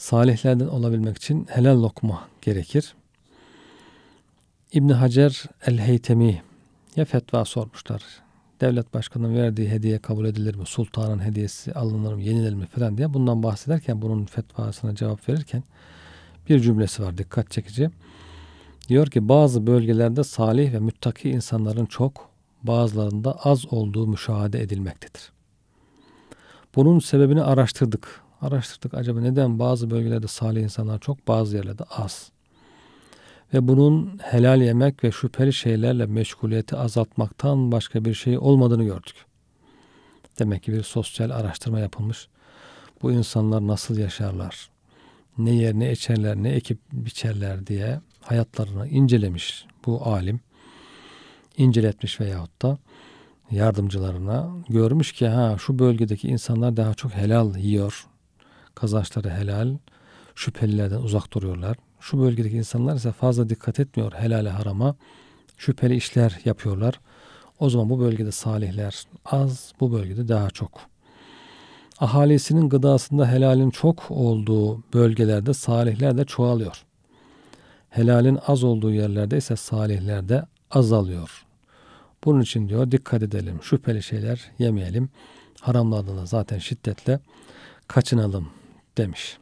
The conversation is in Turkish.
salihlerden olabilmek için helal lokma gerekir. İbn Hacer el-Heytemi ya fetva sormuşlar. Devlet başkanının verdiği hediye kabul edilir mi? Sultanın hediyesi alınır mı? Yenilir mi? falan diye bundan bahsederken bunun fetvasına cevap verirken bir cümlesi var dikkat çekici. Diyor ki bazı bölgelerde salih ve müttaki insanların çok bazılarında az olduğu müşahede edilmektedir. Bunun sebebini araştırdık. Araştırdık acaba neden bazı bölgelerde salih insanlar çok bazı yerlerde az. Ve bunun helal yemek ve şüpheli şeylerle meşguliyeti azaltmaktan başka bir şey olmadığını gördük. Demek ki bir sosyal araştırma yapılmış. Bu insanlar nasıl yaşarlar? Ne yer ne içerler ne ekip biçerler diye hayatlarını incelemiş bu alim. İnceletmiş veyahut da yardımcılarına görmüş ki ha şu bölgedeki insanlar daha çok helal yiyor, kazançları helal, şüphelilerden uzak duruyorlar. Şu bölgedeki insanlar ise fazla dikkat etmiyor helale harama, şüpheli işler yapıyorlar. O zaman bu bölgede salihler az, bu bölgede daha çok. Ahalisinin gıdasında helalin çok olduğu bölgelerde salihler de çoğalıyor. Helalin az olduğu yerlerde ise salihler de azalıyor. Bunun için diyor dikkat edelim, şüpheli şeyler yemeyelim. Haramlardan da zaten şiddetle kaçınalım demiş.